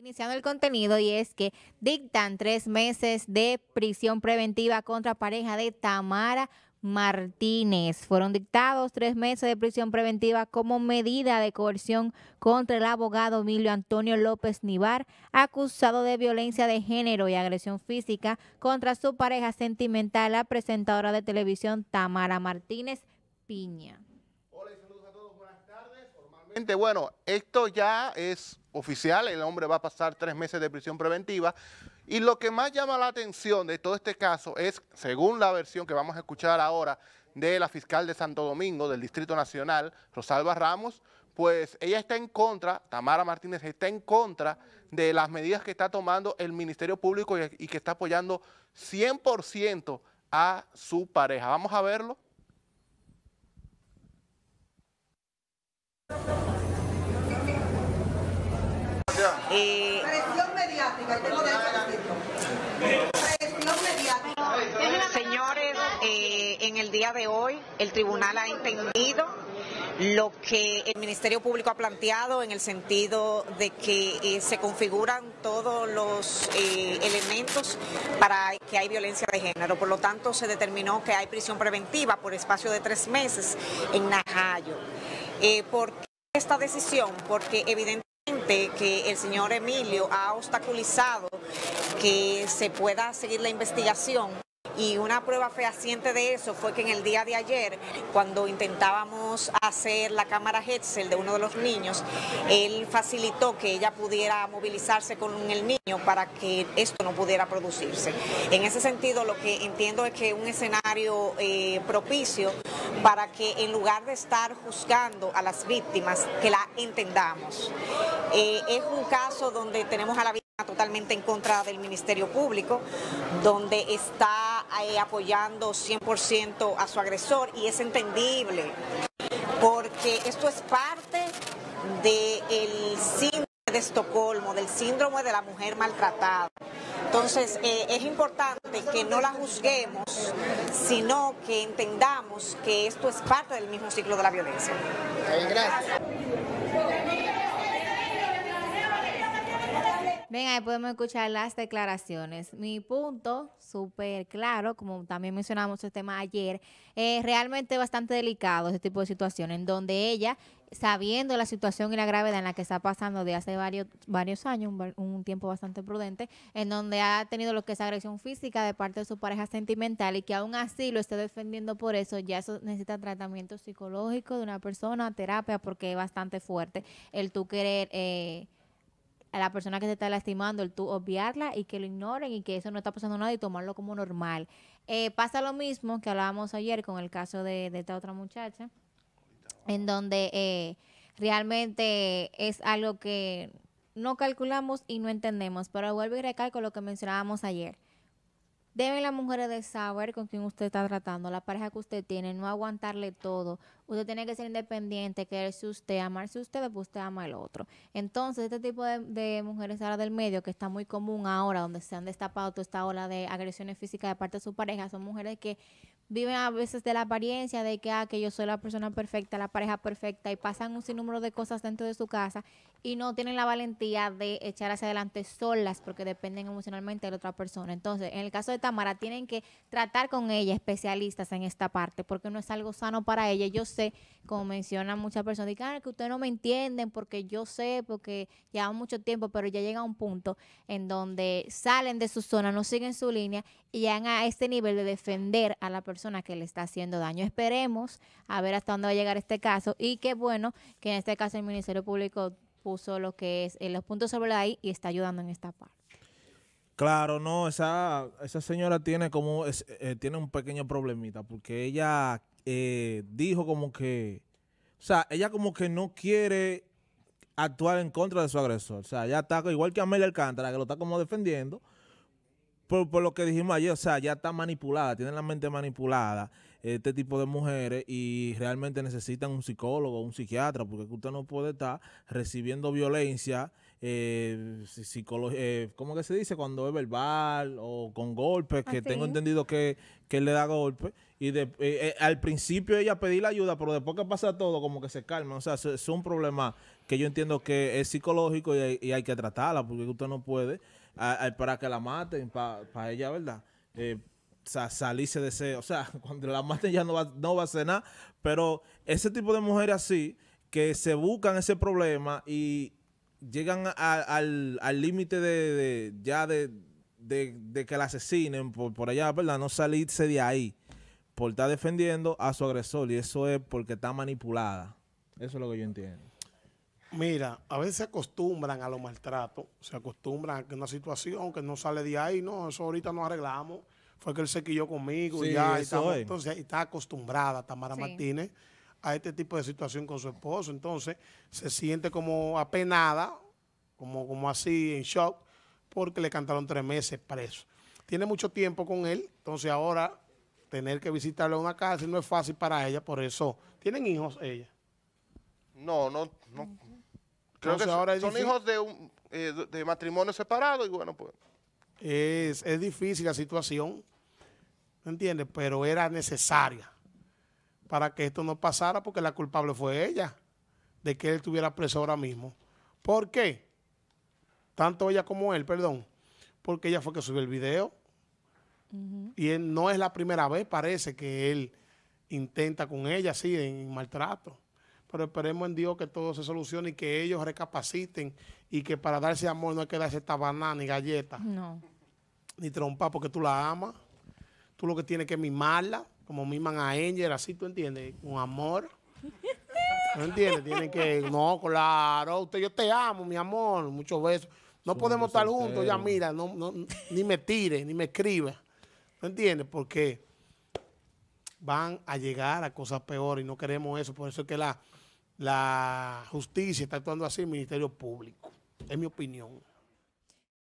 Iniciando el contenido y es que dictan tres meses de prisión preventiva contra pareja de Tamara Martínez. Fueron dictados tres meses de prisión preventiva como medida de coerción contra el abogado Emilio Antonio López Nivar, acusado de violencia de género y agresión física contra su pareja sentimental, la presentadora de televisión Tamara Martínez Piña. Hola y saludos a todos, buenas tardes. Formalmente, bueno, esto ya es oficial, el hombre va a pasar tres meses de prisión preventiva. Y lo que más llama la atención de todo este caso es, según la versión que vamos a escuchar ahora de la fiscal de Santo Domingo, del Distrito Nacional, Rosalba Ramos, pues ella está en contra, Tamara Martínez está en contra de las medidas que está tomando el Ministerio Público y, y que está apoyando 100% a su pareja. Vamos a verlo. Eh, Presión mediática, Presión mediática. Señores, eh, en el día de hoy el tribunal ha entendido lo que el Ministerio Público ha planteado en el sentido de que eh, se configuran todos los elementos para que hay violencia de género. Por lo tanto, se determinó que hay prisión preventiva por espacio de tres meses en Najayo. ¿Por qué esta decisión? Porque evidentemente que el señor Emilio ha obstaculizado que se pueda seguir la investigación. Y una prueba fehaciente de eso fue que en el día de ayer, cuando intentábamos hacer la cámara Hetzel de uno de los niños, él facilitó que ella pudiera movilizarse con el niño para que esto no pudiera producirse. En ese sentido, lo que entiendo es que un escenario eh, propicio para que en lugar de estar juzgando a las víctimas, que la entendamos. Eh, es un caso donde tenemos a la víctima totalmente en contra del Ministerio Público, donde está eh, apoyando 100% a su agresor y es entendible, porque esto es parte del síndrome de Estocolmo, del síndrome de la mujer maltratada. Entonces, eh, es importante que no la juzguemos, sino que entendamos que esto es parte del mismo ciclo de la violencia. Venga, ahí podemos escuchar las declaraciones. Mi punto, súper claro, como también mencionamos el tema ayer, es realmente bastante delicado este tipo de situación, en donde ella, sabiendo la situación y la gravedad en la que está pasando de hace varios, varios años, un, tiempo bastante prudente, en donde ha tenido lo que es agresión física de parte de su pareja sentimental y que aún así lo esté defendiendo por eso, ya eso necesita tratamiento psicológico de una persona, terapia, porque es bastante fuerte el tú querer... Eh, a la persona que te está lastimando, el tú obviarla y que lo ignoren y que eso no está pasando nada y tomarlo como normal. Eh, pasa lo mismo que hablábamos ayer con el caso de, esta otra muchacha, en donde eh, realmente es algo que no calculamos y no entendemos, pero vuelvo y recalco lo que mencionábamos ayer Deben las mujeres de saber con quién usted está tratando, la pareja que usted tiene, no aguantarle todo. Usted tiene que ser independiente, quererse usted, amarse usted, después usted ama al otro. Entonces, este tipo de, de, mujeres ahora del medio, que está muy común ahora, donde se han destapado toda esta ola de agresiones físicas de parte de su pareja, son mujeres que viven a veces de la apariencia de que, ah, yo soy la persona perfecta, la pareja perfecta, y pasan un sinnúmero de cosas dentro de su casa y no tienen la valentía de echar hacia adelante solas porque dependen emocionalmente de la otra persona. Entonces, en el caso de Tamara, tienen que tratar con ella especialistas en esta parte porque no es algo sano para ella. Yo sé, como mencionan muchas personas, ah, que ustedes no me entienden porque yo sé, porque lleva mucho tiempo, pero ya llega un punto en donde salen de su zona, no siguen su línea y llegan a este nivel de defender a la persona que le está haciendo daño. Esperemos a ver hasta dónde va a llegar este caso y qué bueno que en este caso el Ministerio Público puso lo que es en eh, los puntos sobre la I y está ayudando en esta parte. Claro, no, esa, esa señora tiene como eh, tiene un pequeño problemita porque ella eh, dijo como que, o sea, ella como que no quiere actuar en contra de su agresor. O sea, ella está igual que Amelia Alcántara, que lo está como defendiendo, por, lo que dijimos ayer, o sea, ya está manipulada, tiene la mente manipulada este tipo de mujeres y realmente necesitan un psicólogo, un psiquiatra, porque usted no puede estar recibiendo violencia, eh, eh, ¿cómo que se dice? Cuando es verbal o con golpes, que ¿Ah, tengo entendido que, que le da golpes. Y eh, eh, al principio ella pedí la ayuda, pero después que pasa todo, como que se calma. O sea, es un problema que yo entiendo que es psicológico y hay que tratarla, porque usted no puede para que la maten, para ella, ¿verdad? Eh, salirse de ese, o sea, cuando la maten ya no va, no va a ser nada, pero ese tipo de mujeres así, que se buscan ese problema y llegan al límite de, de, ya de, de, que la asesinen por, por allá, ¿verdad? No salirse de ahí por estar defendiendo a su agresor y eso es porque está manipulada. Eso es lo que yo entiendo. Mira, a veces se acostumbran a los maltratos, se acostumbran a que una situación que no sale de ahí, no, eso ahorita no arreglamos, fue que él se quilló conmigo y ya, y entonces está acostumbrada Tamara Martínez a este tipo de situación con su esposo, entonces se siente como apenada, como, como así, en shock, porque le cantaron tres meses preso. Tiene mucho tiempo con él, entonces ahora tener que visitarle a una casa no es fácil para ella, por eso, ¿tienen hijos ella? No, no, no, son hijos de, un, eh, de matrimonio separado y bueno, pues. Es, difícil la situación, ¿me entiendes? Pero era necesaria para que esto no pasara porque la culpable fue ella de que él estuviera preso ahora mismo. ¿Por qué? Tanto ella como él, perdón. Porque ella fue que subió el video. Y él no es la primera vez, parece, que él intenta con ella así, en maltrato pero esperemos en Dios que todo se solucione y que ellos recapaciten y que para darse amor no hay que darse banana ni galleta. No. Ni trompa porque tú la amas. Tú lo que tienes que mimarla, como miman a Angel, así tú entiendes, con amor. ¿No entiendes? Tienen que, no, claro, usted, yo te amo, mi amor, muchos besos. No podemos estar juntos, ya mira, no, ni me tires, ni me escribas. ¿No entiendes? Porque van a llegar a cosas peores y no queremos eso. Por eso es que la, la justicia está actuando así el Ministerio Público. Es mi opinión.